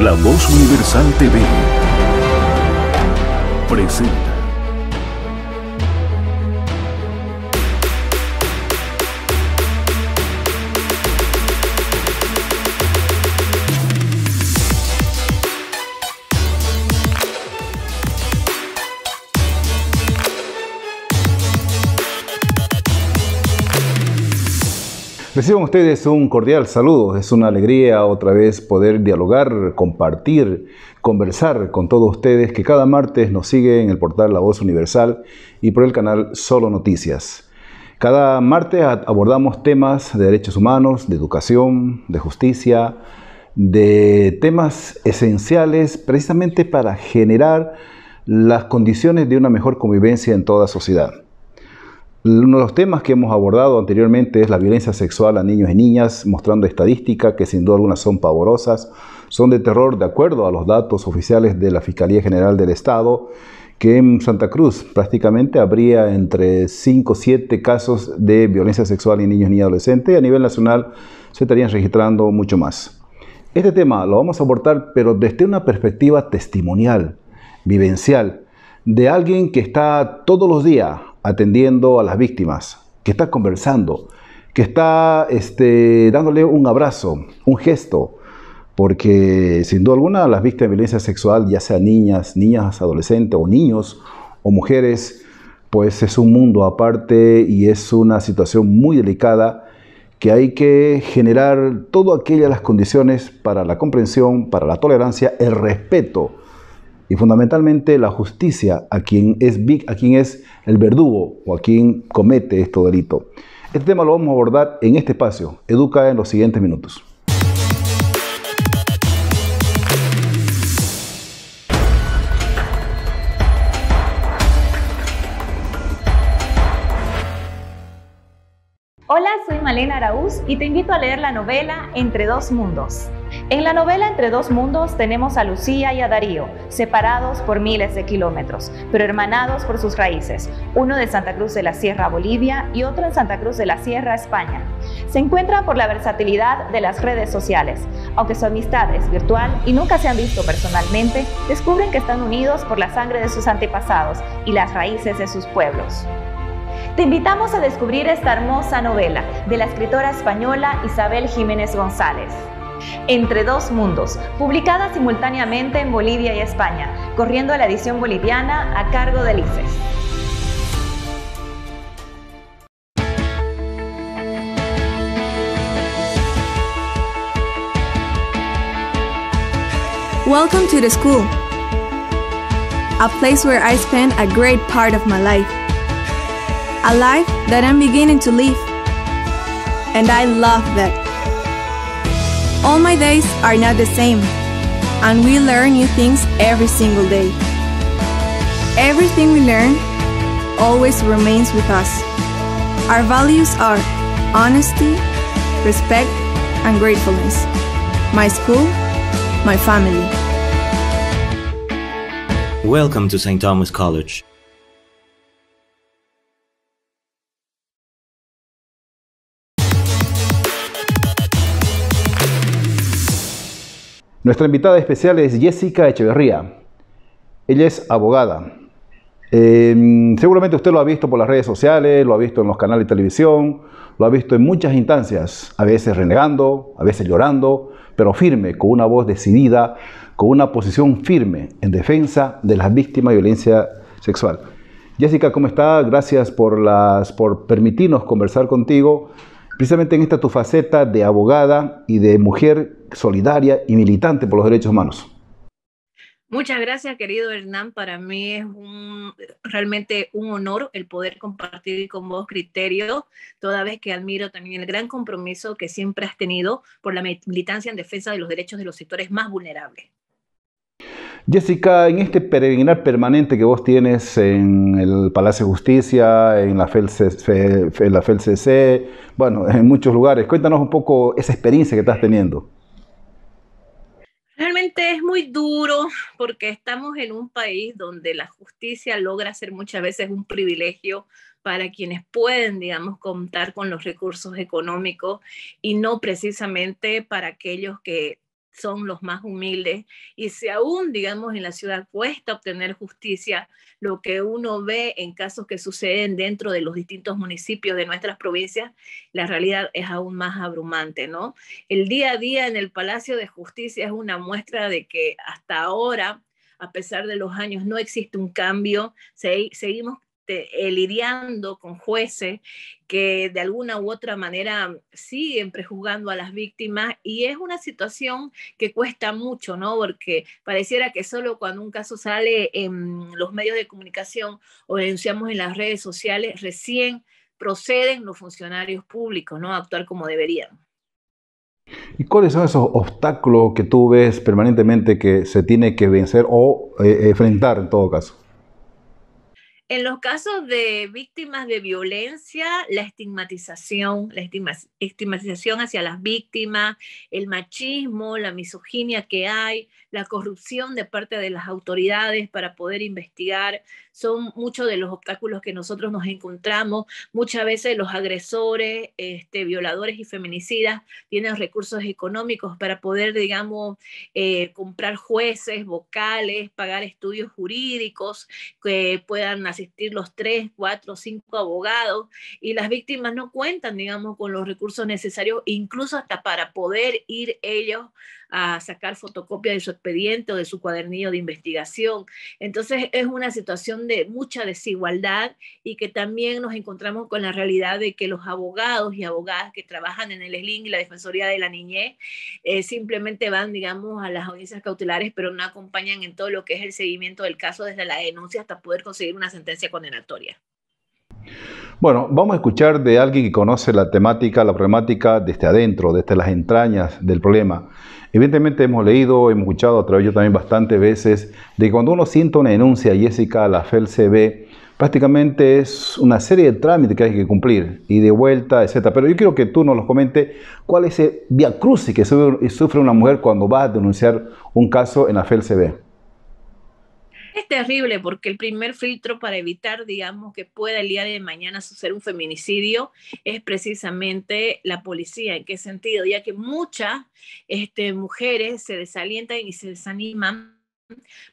La Voz Universal TV presente. Reciban ustedes un cordial saludo. Es una alegría otra vez poder dialogar, compartir, conversar con todos ustedes que cada martes nos siguen en el portal La Voz Universal y por el canal Solo Noticias. Cada martes abordamos temas de derechos humanos, de educación, de justicia, de temas esenciales precisamente para generar las condiciones de una mejor convivencia en toda sociedad. Uno de los temas que hemos abordado anteriormente es la violencia sexual a niños y niñas, mostrando estadísticas que sin duda alguna son pavorosas, son de terror de acuerdo a los datos oficiales de la Fiscalía General del Estado, que en Santa Cruz prácticamente habría entre 5 o 7 casos de violencia sexual en niños y niñas adolescentes, y a nivel nacional se estarían registrando mucho más. Este tema lo vamos a abordar, pero desde una perspectiva testimonial, vivencial, de alguien que está todos los días atendiendo a las víctimas, que está conversando, que está este, dándole un abrazo, un gesto, porque sin duda alguna las víctimas de violencia sexual, ya sean niñas, niñas, adolescentes o niños o mujeres, pues es un mundo aparte y es una situación muy delicada que hay que generar todas aquellas condiciones para la comprensión, para la tolerancia, el respeto y fundamentalmente la justicia a quien es a es el verdugo o a quien comete este delito. Este tema lo vamos a abordar en este espacio, Educa en los siguientes minutos. Hola, soy Malena Araúz y te invito a leer la novela Entre dos Mundos en la novela Entre dos mundos tenemos a Lucía y a Darío, separados por miles de kilómetros, pero hermanados por sus raíces, uno de Santa Cruz de la Sierra, Bolivia, y otro en Santa Cruz de la Sierra, España. Se encuentran por la versatilidad de las redes sociales. Aunque su amistad es virtual y nunca se han visto personalmente, descubren que están unidos por la sangre de sus antepasados y las raíces de sus pueblos. Te invitamos a descubrir esta hermosa novela de la escritora española Isabel Jiménez González. Entre dos mundos, publicada simultáneamente en Bolivia y España, corriendo a la edición boliviana a cargo de Lices. Welcome to the school, a place where I spend a great part of my life, a life that I'm beginning to live, and I love that. All my days are not the same, and we learn new things every single day. Everything we learn always remains with us. Our values are honesty, respect, and gratefulness. My school, my family. Welcome to St. Thomas College. Nuestra invitada especial es Jessica Echeverría. Ella es abogada. Em, seguramente usted lo ha visto por las redes sociales, lo ha visto en los canales de televisión, lo ha visto en muchas instancias, a veces renegando, a veces llorando, pero firme, con una voz decidida, con una posición firme en defensa de las víctimas de violencia sexual. Jessica, ¿cómo está? Gracias por permitirnos conversar contigo precisamente en esta tu faceta de abogada y de mujer solidaria y militante por los derechos humanos. Muchas gracias, querido Hernán. Para mí es realmente un honor el poder compartir con vos criterios, toda vez que admiro también el gran compromiso que siempre has tenido por la militancia en defensa de los derechos de los sectores más vulnerables. Jessica, en este peregrinar permanente que vos tienes en el Palacio de Justicia, en la FELCC, bueno, en muchos lugares, cuéntanos un poco esa experiencia que estás teniendo. Realmente es muy duro porque estamos en un país donde la justicia logra ser muchas veces un privilegio para quienes pueden, digamos, contar con los recursos económicos y no precisamente para aquellos que son los más humildes. Y si aún, digamos, en la ciudad cuesta obtener justicia, lo que uno ve en casos que suceden dentro de los distintos municipios de nuestras provincias, la realidad es aún más abrumante, ¿no? El día a día en el Palacio de Justicia es una muestra de que hasta ahora a pesar de los años, no existe un cambio. seguimos este, eh, lidiando con jueces que de alguna u otra manera siguen prejuzgando a las víctimas y es una situación que cuesta mucho, ¿no? Porque pareciera que solo cuando un caso sale en los medios de comunicación o denunciamos en las redes sociales, recién proceden los funcionarios públicos, ¿no? A actuar como deberían. ¿Y cuáles son esos obstáculos que tú ves permanentemente que se tiene que vencer o eh, enfrentar en todo caso? En los casos de víctimas de violencia, la estigmatización, la estigmatización hacia las víctimas, el machismo, la misoginia que hay, la corrupción de parte de las autoridades para poder investigar, son muchos de los obstáculos que nosotros nos encontramos. Muchas veces los agresores, este, violadores y feminicidas tienen recursos económicos para poder, digamos, eh, comprar jueces, vocales, pagar estudios jurídicos que puedan hacer los tres, cuatro, cinco abogados y las víctimas no cuentan, digamos, con los recursos necesarios, incluso hasta para poder ir ellos a sacar fotocopia de su expediente o de su cuadernillo de investigación. Entonces es una situación de mucha desigualdad y que también nos encontramos con la realidad de que los abogados y abogadas que trabajan en el SLIN y la Defensoría de la Niñez eh, simplemente van, digamos, a las audiencias cautelares, pero no acompañan en todo lo que es el seguimiento del caso desde la denuncia hasta poder conseguir una sentencia condenatoria. Bueno, vamos a escuchar de alguien que conoce la temática, la problemática desde adentro, desde las entrañas del problema. Evidentemente hemos leído, hemos escuchado a través de yo también bastantes veces de que cuando uno siente una denuncia, Jessica fel se ve, prácticamente es una serie de trámites que hay que cumplir y de vuelta, etc. Pero yo quiero que tú nos los comentes, cuál es ese via crucis que sufre una mujer cuando va a denunciar un caso en la FELCB. Es terrible porque el primer filtro para evitar, digamos, que pueda el día de mañana suceder un feminicidio es precisamente la policía. ¿En qué sentido? Ya que muchas este, mujeres se desalientan y se desaniman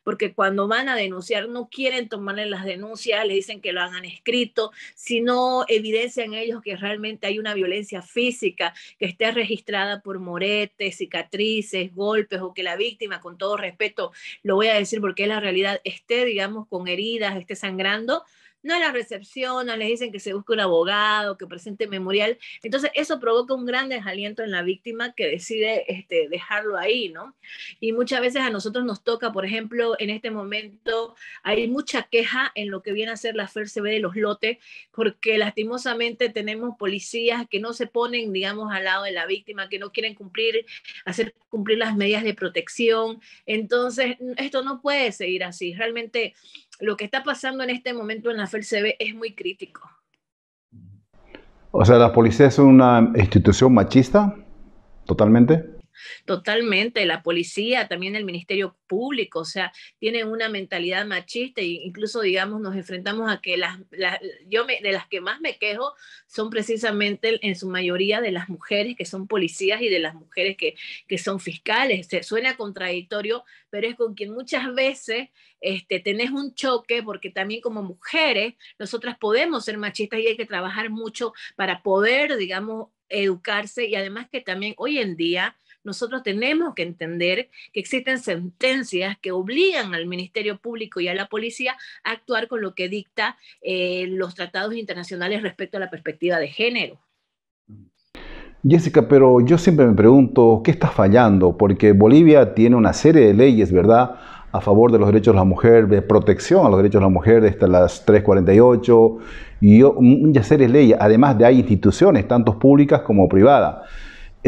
porque cuando van a denunciar no quieren tomarle las denuncias, le dicen que lo hagan escrito, sino evidencian ellos que realmente hay una violencia física que esté registrada por moretes, cicatrices, golpes o que la víctima, con todo respeto, lo voy a decir porque es la realidad, esté, digamos, con heridas, esté sangrando, no recepción, no les dicen que se busque un abogado, que presente memorial. Entonces, eso provoca un gran desaliento en la víctima que decide este, dejarlo ahí, ¿no? Y muchas veces a nosotros nos toca, por ejemplo, en este momento hay mucha queja en lo que viene a ser la FERCB de los lotes, porque lastimosamente tenemos policías que no se ponen, digamos, al lado de la víctima, que no quieren cumplir, hacer cumplir las medidas de protección. Entonces, esto no puede seguir así. Realmente lo que está pasando en este momento en la FELCB es muy crítico. O sea, la policía es una institución machista, totalmente. Totalmente, la policía, también el Ministerio Público, o sea, tienen una mentalidad machista e incluso, digamos, nos enfrentamos a que las, yo de las que más me quejo son precisamente en su mayoría de las mujeres que son policías y de las mujeres que, son fiscales. Se suena contradictorio, pero es con quien muchas veces este, tenés un choque porque también como mujeres nosotras podemos ser machistas y hay que trabajar mucho para poder, digamos, educarse y además que también hoy en día nosotros tenemos que entender que existen sentencias que obligan al Ministerio Público y a la policía a actuar con lo que dicta eh, los tratados internacionales respecto a la perspectiva de género. Jessica, pero yo siempre me pregunto, ¿qué está fallando? Porque Bolivia tiene una serie de leyes, ¿verdad? a favor de los derechos de la mujer, de protección a los derechos de la mujer, desde las 348 y una serie de leyes. Además de hay instituciones, tanto públicas como privadas.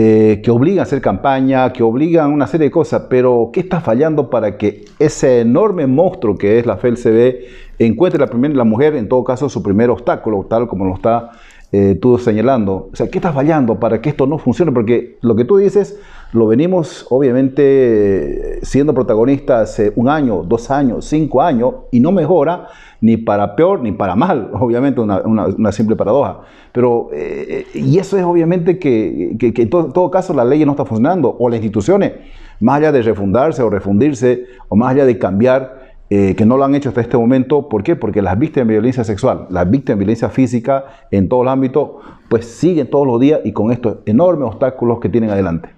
Eh, que obligan a hacer campaña, que obligan a una serie de cosas, pero ¿qué está fallando para que ese enorme monstruo que es la FELCB encuentre la, primera la mujer, en todo caso, su primer obstáculo, tal como lo está eh, tú señalando? O sea, ¿qué está fallando para que esto no funcione? Porque lo que tú dices, lo venimos, obviamente, siendo protagonista hace un año, dos años, cinco años, y no mejora ni para peor ni para mal, obviamente, una, simple paradoja. Pero, eh, y eso es obviamente que, en todo, caso la ley no está funcionando, o las instituciones, más allá de refundarse o refundirse, o más allá de cambiar, eh, que no lo han hecho hasta este momento. ¿Por qué? Porque las víctimas de violencia sexual, las víctimas de violencia física en todo el ámbito, pues siguen todos los días y con estos enormes obstáculos que tienen adelante.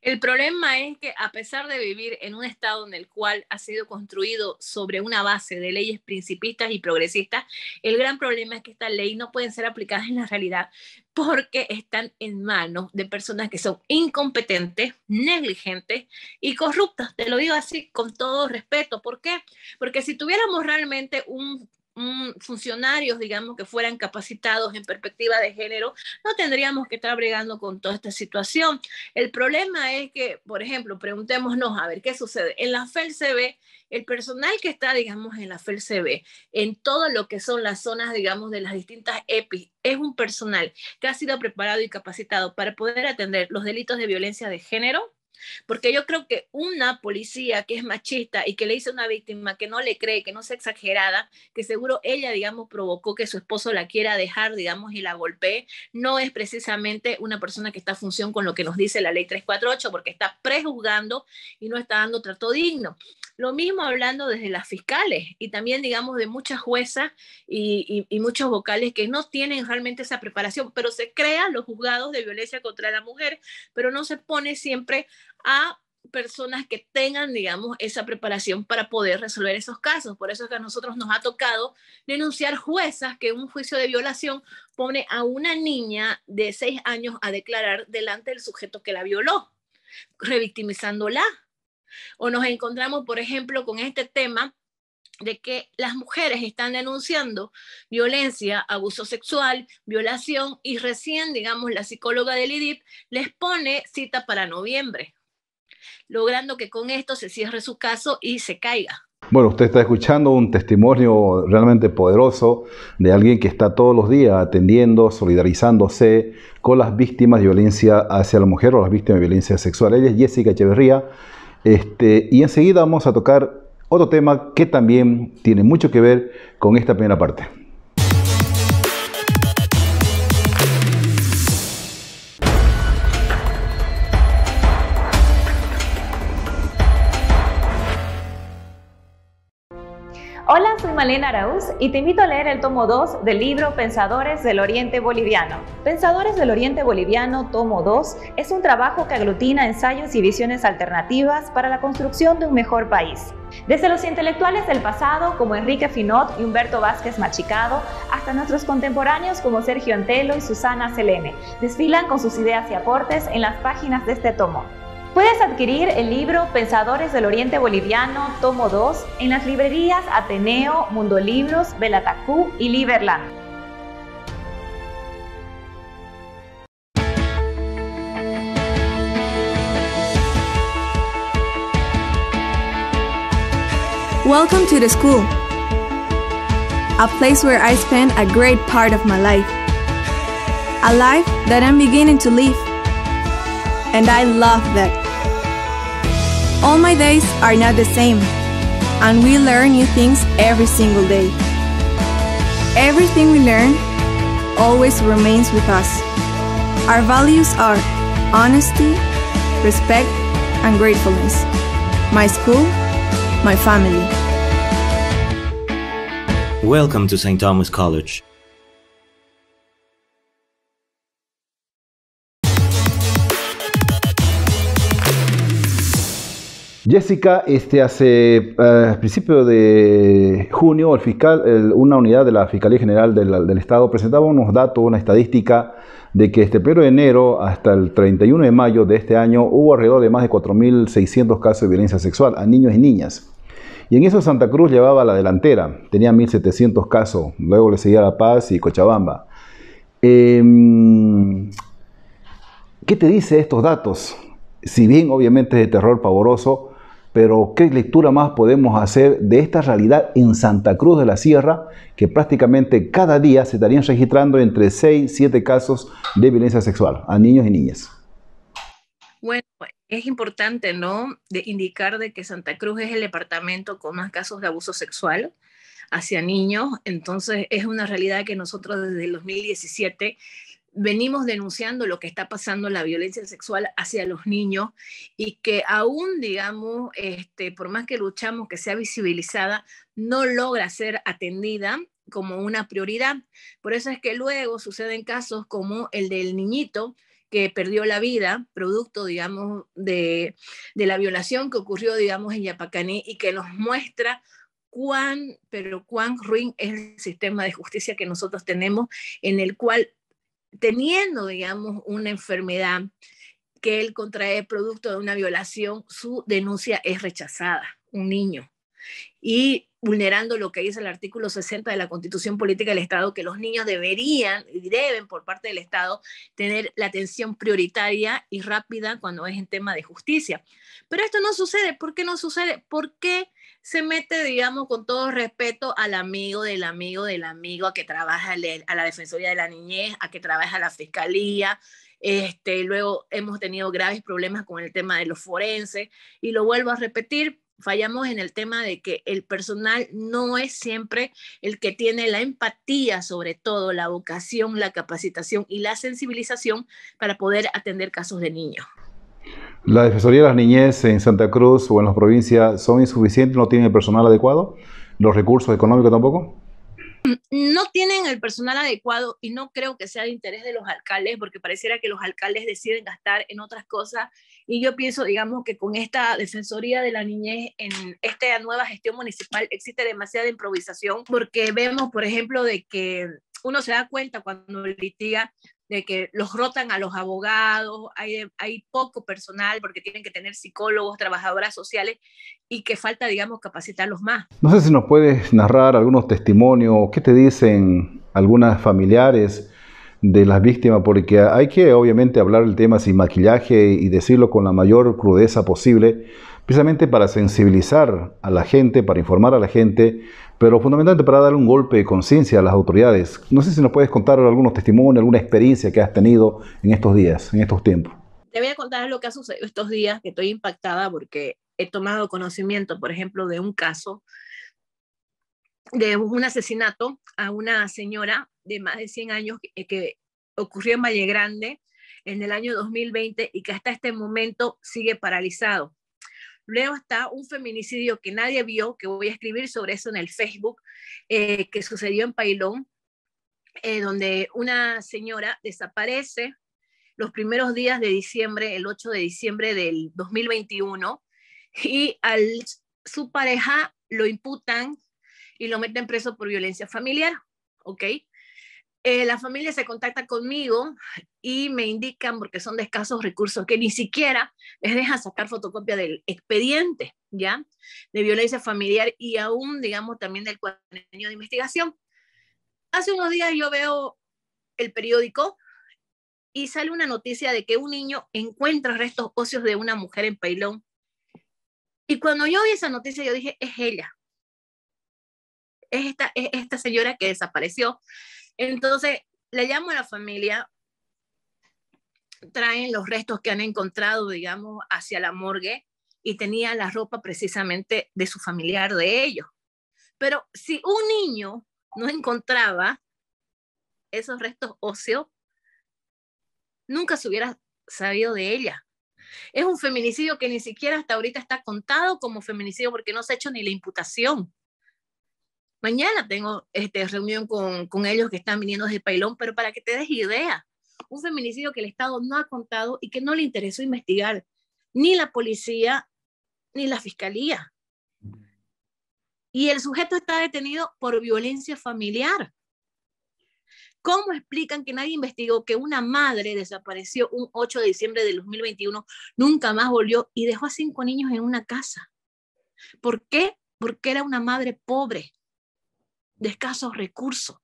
El problema es que a pesar de vivir en un estado en el cual ha sido construido sobre una base de leyes principistas y progresistas, el gran problema es que estas leyes no pueden ser aplicadas en la realidad porque están en manos de personas que son incompetentes, negligentes y corruptas. Te lo digo así con todo respeto. ¿Por qué? Porque si tuviéramos realmente un Mm, funcionarios, digamos, que fueran capacitados en perspectiva de género, no tendríamos que estar bregando con toda esta situación. El problema es que, por ejemplo, preguntémonos, a ver, ¿qué sucede? En la FELCB, el personal que está, digamos, en la FELCB, en todo lo que son las zonas, digamos, de las distintas EPI, es un personal que ha sido preparado y capacitado para poder atender los delitos de violencia de género, porque yo creo que una policía que es machista y que le dice a una víctima que no le cree, que no sea exagerada, que seguro ella, digamos, provocó que su esposo la quiera dejar, digamos, y la golpee, no es precisamente una persona que está a función con lo que nos dice la ley 348, porque está prejuzgando y no está dando trato digno. Lo mismo hablando desde las fiscales y también, digamos, de muchas juezas y, muchos vocales que no tienen realmente esa preparación, pero se crean los juzgados de violencia contra la mujer, pero no se pone siempre a personas que tengan, digamos, esa preparación para poder resolver esos casos. Por eso es que a nosotros nos ha tocado denunciar juezas que un juicio de violación pone a una niña de seis años a declarar delante del sujeto que la violó, revictimizándola o nos encontramos, por ejemplo, con este tema de que las mujeres están denunciando violencia, abuso sexual, violación y recién, digamos, la psicóloga del IDIP les pone cita para noviembre, logrando que con esto se cierre su caso y se caiga. Bueno, usted está escuchando un testimonio realmente poderoso de alguien que está todos los días atendiendo, solidarizándose con las víctimas de violencia hacia la mujer o las víctimas de violencia sexual. Ella es Jessica Echeverría este, y enseguida vamos a tocar otro tema que también tiene mucho que ver con esta primera parte. Malena Arauz y te invito a leer el tomo 2 del libro Pensadores del Oriente Boliviano. Pensadores del Oriente Boliviano, tomo 2, es un trabajo que aglutina ensayos y visiones alternativas para la construcción de un mejor país. Desde los intelectuales del pasado como Enrique Finot y Humberto Vázquez Machicado, hasta nuestros contemporáneos como Sergio Antelo y Susana Selene, desfilan con sus ideas y aportes en las páginas de este tomo. Puedes adquirir el libro Pensadores del Oriente Boliviano, tomo 2, en las librerías Ateneo, Mundo Libros, Belatacú y Liberland. Welcome to the school, a place where I spend a great part of my life, a life that I'm beginning to live, and I love that. All my days are not the same, and we learn new things every single day. Everything we learn always remains with us. Our values are honesty, respect, and gratefulness. My school, my family. Welcome to St. Thomas College. Jessica, este, hace eh, principio de junio, el fiscal, una unidad de la Fiscalía General del, Estado presentaba unos datos, una estadística de que este 1 de enero hasta el 31 de mayo de este año hubo alrededor de más de 4.600 casos de violencia sexual a niños y niñas. Y en eso Santa Cruz llevaba la delantera, tenía 1.700 casos, luego le seguía La Paz y Cochabamba. Em, ¿Qué te dice estos datos? Si bien obviamente es de terror pavoroso, pero ¿qué lectura más podemos hacer de esta realidad en Santa Cruz de la Sierra, que prácticamente cada día se estarían registrando entre 6 y 7 casos de violencia sexual a niños y niñas? Bueno, es importante, ¿no?, de indicar de que Santa Cruz es el departamento con más casos de abuso sexual hacia niños, entonces es una realidad que nosotros desde el 2017 venimos denunciando lo que está pasando la violencia sexual hacia los niños y que aún, digamos, este, por más que luchamos que sea visibilizada, no logra ser atendida como una prioridad. Por eso es que luego suceden casos como el del niñito que perdió la vida, producto, digamos, de, de la violación que ocurrió, digamos, en Yapacaní y que nos muestra cuán, pero cuán ruin es el sistema de justicia que nosotros tenemos, en el cual teniendo, digamos, una enfermedad que él contrae producto de una violación, su denuncia es rechazada, un niño. Y vulnerando lo que dice el artículo 60 de la Constitución Política del Estado, que los niños deberían y deben, por parte del Estado, tener la atención prioritaria y rápida cuando es en tema de justicia. Pero esto no sucede. ¿Por qué no sucede? ¿Por qué? se mete, digamos, con todo respeto al amigo del amigo del amigo a que trabaja a la Defensoría de la Niñez, a que trabaja la Fiscalía. Este, luego hemos tenido graves problemas con el tema de los forenses y lo vuelvo a repetir, fallamos en el tema de que el personal no es siempre el que tiene la empatía, sobre todo la vocación, la capacitación y la sensibilización para poder atender casos de niños. ¿La Defensoría de las Niñez en Santa Cruz o en las provincias son insuficientes? ¿No tienen el personal adecuado? ¿Los recursos económicos tampoco? No tienen el personal adecuado y no creo que sea de interés de los alcaldes porque pareciera que los alcaldes deciden gastar en otras cosas y yo pienso, digamos, que con esta Defensoría de la Niñez en esta nueva gestión municipal existe demasiada improvisación porque vemos, por ejemplo, de que uno se da cuenta cuando litiga de que los rotan a los abogados, hay, poco personal porque tienen que tener psicólogos, trabajadoras sociales y que falta, digamos, capacitarlos más. No sé si nos puedes narrar algunos testimonios, qué te dicen algunas familiares de las víctimas, porque hay que obviamente hablar el tema sin maquillaje y decirlo con la mayor crudeza posible, precisamente para sensibilizar a la gente, para informar a la gente pero fundamentalmente para dar un golpe de conciencia a las autoridades. No sé si nos puedes contar algunos testimonios, alguna experiencia que has tenido en estos días, en estos tiempos. Te voy a contar lo que ha sucedido estos días, que estoy impactada porque he tomado conocimiento, por ejemplo, de un caso de un asesinato a una señora de más de 100 años que, ocurrió en Valle Grande en el año 2020 y que hasta este momento sigue paralizado. Luego está un feminicidio que nadie vio, que voy a escribir sobre eso en el Facebook, eh, que sucedió en Pailón, eh, donde una señora desaparece los primeros días de diciembre, el 8 de diciembre del 2021, y a su pareja lo imputan y lo meten preso por violencia familiar, ¿ok? Eh, la familia se contacta conmigo y me indican, porque son de escasos recursos, que ni siquiera les deja sacar fotocopia del expediente, ¿ya? De violencia familiar y aún, digamos, también del cuadernillo de investigación. Hace unos días yo veo el periódico y sale una noticia de que un niño encuentra restos óseos de una mujer en Pailón. Y cuando yo vi esa noticia, yo dije, es ella. esta, es esta señora que desapareció entonces, le llamo a la familia, traen los restos que han encontrado, digamos, hacia la morgue y tenía la ropa precisamente de su familiar, de ellos. Pero si un niño no encontraba esos restos óseos, nunca se hubiera sabido de ella. Es un feminicidio que ni siquiera hasta ahorita está contado como feminicidio porque no se ha hecho ni la imputación. Mañana tengo este, reunión con, ellos que están viniendo desde Pailón, pero para que te des idea, un feminicidio que el Estado no ha contado y que no le interesó investigar, ni la policía, ni la fiscalía. Y el sujeto está detenido por violencia familiar. ¿Cómo explican que nadie investigó que una madre desapareció un 8 de diciembre de 2021, nunca más volvió y dejó a cinco niños en una casa? ¿Por qué? Porque era una madre pobre de escasos recursos,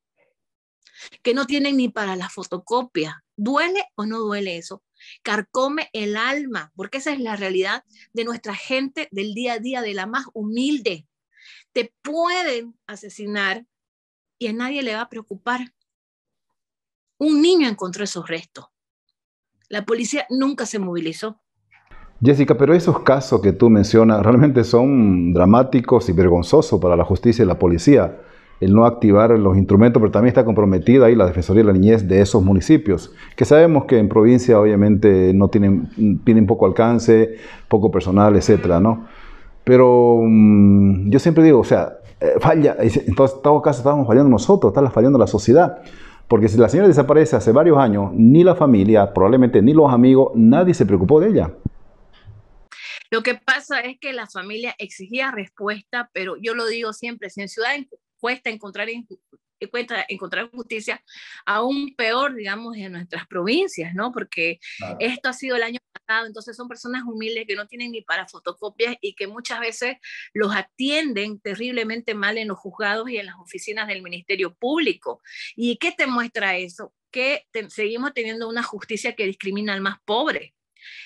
que no tienen ni para la fotocopia. ¿Duele o no duele eso? Carcome el alma, porque esa es la realidad de nuestra gente del día a día, de la más humilde. Te pueden asesinar y a nadie le va a preocupar. Un niño encontró esos restos. La policía nunca se movilizó. Jessica, pero esos casos que tú mencionas realmente son dramáticos y vergonzosos para la justicia y la policía el no activar los instrumentos, pero también está comprometida ahí la Defensoría de la Niñez de esos municipios, que sabemos que en provincia obviamente no tienen, tienen poco alcance, poco personal, etcétera, ¿no? Pero mm, yo siempre digo, o sea, eh, falla, entonces en todos casos estamos fallando nosotros, está fallando la sociedad. Porque si la señora desaparece hace varios años, ni la familia, probablemente ni los amigos, nadie se preocupó de ella. Lo que pasa es que la familia exigía respuesta, pero yo lo digo siempre, si en Ciudad cuesta encontrar, eh, encontrar justicia, aún peor, digamos, en nuestras provincias, ¿no? Porque esto ha sido el año pasado, entonces son personas humildes que no tienen ni para fotocopias y que muchas veces los atienden terriblemente mal en los juzgados y en las oficinas del Ministerio Público. ¿Y qué te muestra eso? Que seguimos teniendo una justicia que discrimina al más pobre.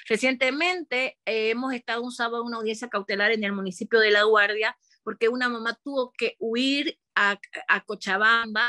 Recientemente eh, hemos estado un sábado en una audiencia cautelar en el municipio de La Guardia porque una mamá tuvo que huir a, Cochabamba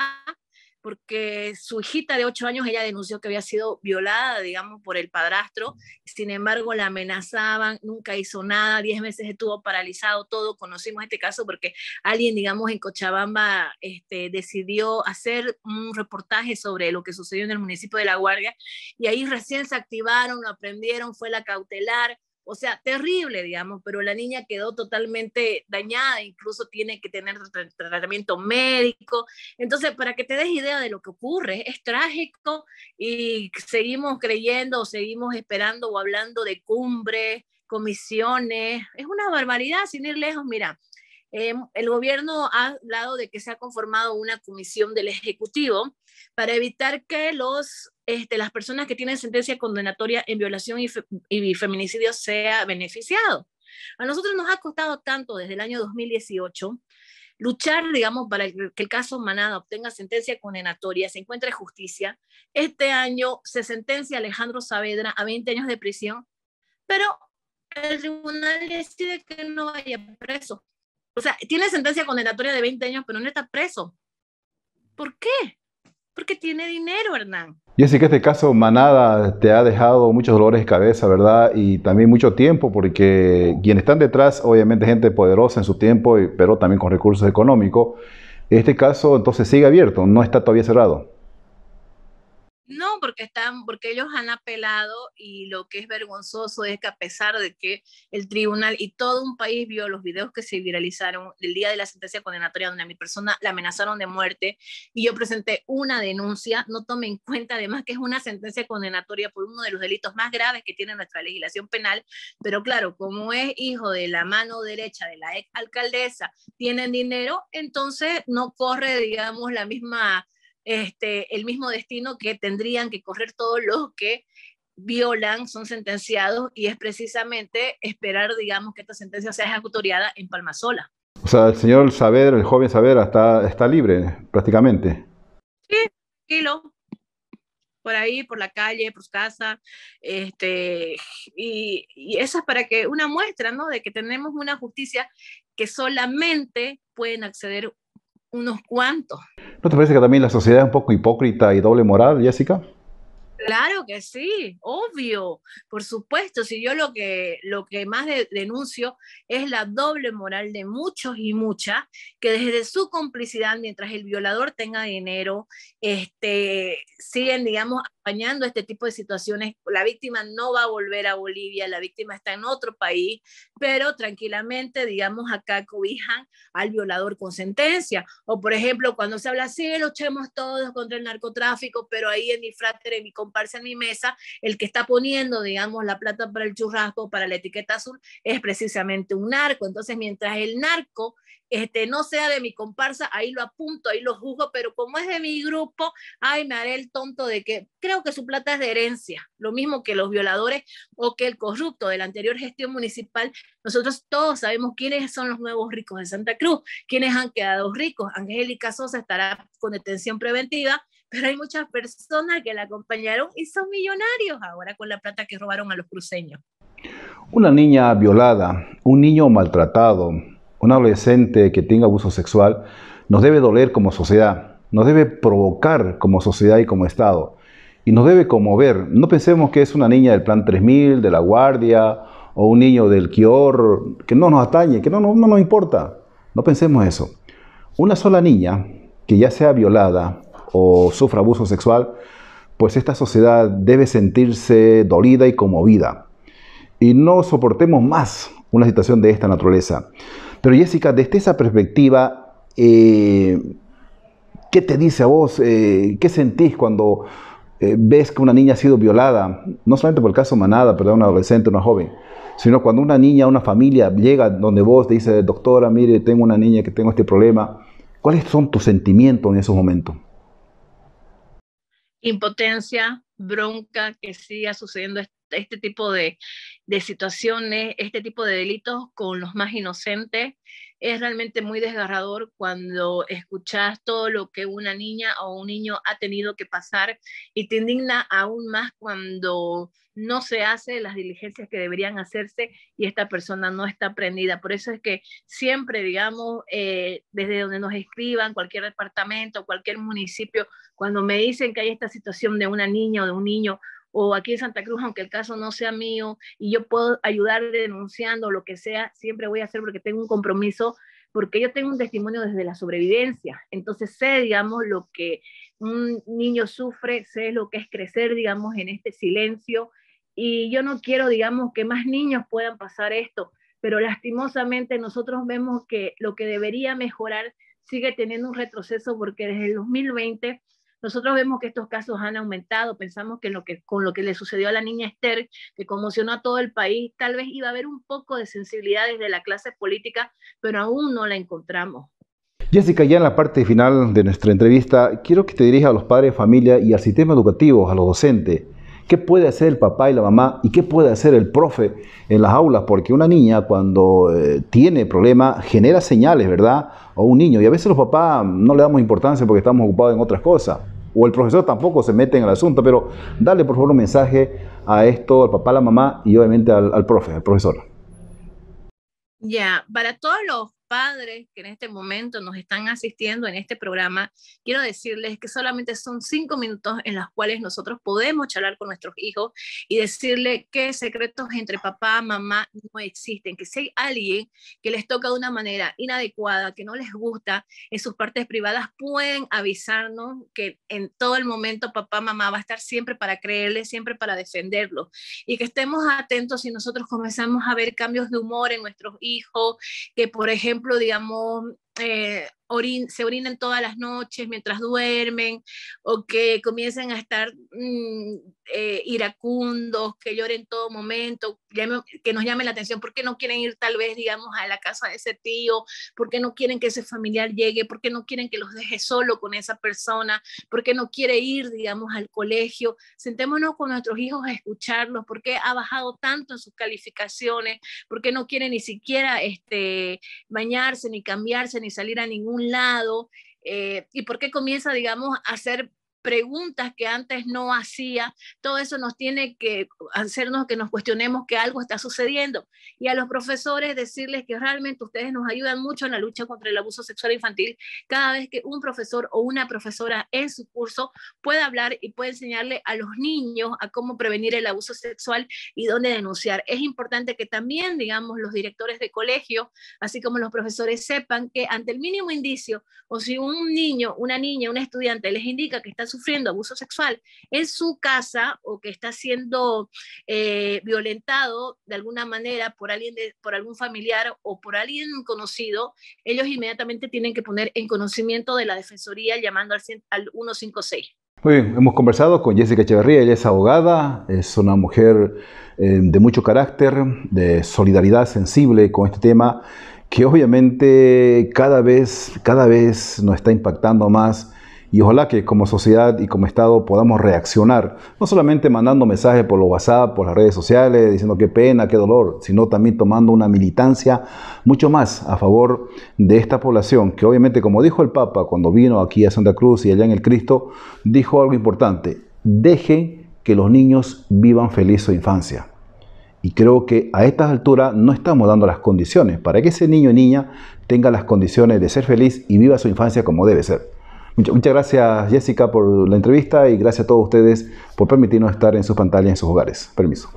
porque su hijita de ocho años, ella denunció que había sido violada, digamos, por el padrastro, sin embargo la amenazaban, nunca hizo nada, diez meses estuvo paralizado, todo, conocimos este caso porque alguien, digamos, en Cochabamba este, decidió hacer un reportaje sobre lo que sucedió en el municipio de La Guardia y ahí recién se activaron, lo aprendieron, fue la cautelar, o sea, terrible, digamos, pero la niña quedó totalmente dañada, incluso tiene que tener tratamiento médico. Entonces, para que te des idea de lo que ocurre, es trágico y seguimos creyendo, seguimos esperando o hablando de cumbres, comisiones, es una barbaridad sin ir lejos, mira. Em, el gobierno ha hablado de que se ha conformado una comisión del Ejecutivo para evitar que los este, las personas que tienen sentencia condenatoria en violación y, feminicidio sea beneficiado. A nosotros nos ha costado tanto desde el año 2018 luchar, digamos, para que el caso Manada obtenga sentencia condenatoria, se encuentre justicia. Este año se sentencia a Alejandro Saavedra a 20 años de prisión, pero el tribunal decide que no vaya preso. O sea, tiene sentencia condenatoria de 20 años, pero no está preso. ¿Por qué? porque tiene dinero, Hernán. Y así que este caso, Manada, te ha dejado muchos dolores de cabeza, ¿verdad? Y también mucho tiempo, porque quienes están detrás, obviamente gente poderosa en su tiempo, pero también con recursos económicos. Este caso entonces sigue abierto, no está todavía cerrado. No, porque están, porque ellos han apelado y lo que es vergonzoso es que a pesar de que el tribunal y todo un país vio los videos que se viralizaron del día de la sentencia condenatoria donde a mi persona la amenazaron de muerte y yo presenté una denuncia, no tome en cuenta además que es una sentencia condenatoria por uno de los delitos más graves que tiene nuestra legislación penal, pero claro, como es hijo de la mano derecha de la ex alcaldesa, tienen dinero, entonces no corre, digamos, la misma este, el mismo destino que tendrían que correr todos los que violan, son sentenciados y es precisamente esperar, digamos, que esta sentencia sea ejecutoriada en Palma Sola. O sea, el señor Saavedra, el joven Saavedra, está, está libre prácticamente. Sí, tranquilo. Por ahí, por la calle, por su casa. Este, y, y esa es para que una muestra, ¿no? De que tenemos una justicia que solamente pueden acceder unos cuantos. ¿No te parece que también la sociedad es un poco hipócrita y doble moral, Jessica? Claro que sí, obvio, por supuesto. Si yo lo que, lo que más denuncio es la doble moral de muchos y muchas, que desde su complicidad, mientras el violador tenga dinero, este, siguen, digamos, apañando este tipo de situaciones. La víctima no va a volver a Bolivia, la víctima está en otro país, pero tranquilamente, digamos, acá cobijan al violador con sentencia. O, por ejemplo, cuando se habla sí, luchemos todos contra el narcotráfico, pero ahí en mi frater, en mi comparsa en mi mesa, el que está poniendo, digamos, la plata para el churrasco, para la etiqueta azul, es precisamente un narco. Entonces, mientras el narco este, no sea de mi comparsa, ahí lo apunto, ahí lo juzgo, pero como es de mi grupo, ay, me haré el tonto de que creo que su plata es de herencia, lo mismo que los violadores o que el corrupto de la anterior gestión municipal. Nosotros todos sabemos quiénes son los nuevos ricos de Santa Cruz, quiénes han quedado ricos. Angélica Sosa estará con detención preventiva, pero hay muchas personas que la acompañaron y son millonarios ahora con la plata que robaron a los cruceños. Una niña violada, un niño maltratado, un adolescente que tenga abuso sexual, nos debe doler como sociedad, nos debe provocar como sociedad y como Estado, y nos debe conmover. No pensemos que es una niña del Plan 3000, de la Guardia, o un niño del Quior, que no nos atañe, que no, no, no nos importa. No pensemos eso. Una sola niña que ya sea violada, o sufra abuso sexual, pues esta sociedad debe sentirse dolida y conmovida. Y no soportemos más una situación de esta naturaleza. Pero Jessica, desde esa perspectiva, eh, ¿qué te dice a vos? Eh, ¿Qué sentís cuando eh, ves que una niña ha sido violada? No solamente por el caso Manada, perdón, una adolescente, una joven, sino cuando una niña, una familia llega donde vos te dice, doctora, mire, tengo una niña que tengo este problema. ¿Cuáles son tus sentimientos en esos momentos? impotencia, bronca, que siga sucediendo este, tipo de, de, situaciones, este tipo de delitos con los más inocentes. Es realmente muy desgarrador cuando escuchas todo lo que una niña o un niño ha tenido que pasar y te indigna aún más cuando no se hacen las diligencias que deberían hacerse y esta persona no está prendida. Por eso es que siempre, digamos, eh, desde donde nos escriban, cualquier departamento, cualquier municipio, cuando me dicen que hay esta situación de una niña o de un niño, o aquí en Santa Cruz, aunque el caso no sea mío, y yo puedo ayudar denunciando lo que sea, siempre voy a hacer porque tengo un compromiso, porque yo tengo un testimonio desde la sobrevivencia. Entonces sé, digamos, lo que un niño sufre, sé lo que es crecer, digamos, en este silencio, y yo no quiero, digamos, que más niños puedan pasar esto, pero lastimosamente nosotros vemos que lo que debería mejorar sigue teniendo un retroceso porque desde el 2020 nosotros vemos que estos casos han aumentado, pensamos que, con lo que le sucedió a la niña Esther, que conmocionó a todo el país, tal vez iba a haber un poco de sensibilidad desde la clase política, pero aún no la encontramos. Jessica, ya en la parte final de nuestra entrevista, quiero que te dirijas a los padres familia y al sistema educativo, a los docentes. ¿Qué puede hacer el papá y la mamá y qué puede hacer el profe en las aulas? Porque una niña cuando eh, tiene problemas genera señales, ¿verdad? O un niño. Y a veces los papás no le damos importancia porque estamos ocupados en otras cosas. O el profesor tampoco se mete en el asunto, pero dale por favor un mensaje a esto, al papá, a la mamá y obviamente al, profe, al profesor. Ya, para todos los padres que en este momento nos están asistiendo en este programa, quiero decirles que solamente son cinco minutos en los cuales nosotros podemos charlar con nuestros hijos y decirle que secretos entre papá, mamá no existen, que si hay alguien que les toca de una manera inadecuada, que no les gusta en sus partes privadas, pueden avisarnos que en todo el momento papá, mamá va a estar siempre para creerle, siempre para defenderlo y que estemos atentos si nosotros comenzamos a ver cambios de humor en nuestros hijos, que por ejemplo, ejemplo, digamos, eh, se orinen todas las noches mientras duermen o que comiencen a estar mm, eh, iracundos, que lloren todo momento, que nos llame la atención, porque no quieren ir tal vez, digamos, a la casa de ese tío, porque no quieren que ese familiar llegue, porque no quieren que los deje solo con esa persona, porque no quiere ir, digamos, al colegio. Sentémonos con nuestros hijos a escucharlos, porque ha bajado tanto en sus calificaciones, porque no quiere ni siquiera este, bañarse, ni cambiarse, ni salir a ningún un lado eh, y por qué comienza, digamos, a ser preguntas que antes no hacía, todo eso nos tiene que hacernos que nos cuestionemos que algo está sucediendo. Y a los profesores decirles que realmente ustedes nos ayudan mucho en la lucha contra el abuso sexual infantil cada vez que un profesor o una profesora en su curso pueda hablar y puede enseñarle a los niños a cómo prevenir el abuso sexual y dónde denunciar. Es importante que también, digamos, los directores de colegio, así como los profesores, sepan que ante el mínimo indicio o si un niño, una niña, un estudiante les indica que está sufriendo abuso sexual en su casa o que está siendo eh, violentado de alguna manera por, alguien por algún familiar o por alguien conocido, ellos inmediatamente tienen que poner en conocimiento de la Defensoría llamando al, al 156. Muy bien, hemos conversado con Jessica Echeverría, ella es abogada, es una mujer eh, de mucho carácter, de solidaridad sensible con este tema que obviamente cada vez, cada vez nos está impactando más y ojalá que como sociedad y como Estado podamos reaccionar, no solamente mandando mensajes por los WhatsApp, por las redes sociales, diciendo qué pena, qué dolor, sino también tomando una militancia mucho más a favor de esta población, que obviamente, como dijo el Papa cuando vino aquí a Santa Cruz y allá en el Cristo, dijo algo importante, deje que los niños vivan feliz su infancia. Y creo que a estas alturas no estamos dando las condiciones para que ese niño y niña tenga las condiciones de ser feliz y viva su infancia como debe ser. Muchas, gracias Jessica por la entrevista y gracias a todos ustedes por permitirnos estar en sus pantallas, en sus hogares. Permiso.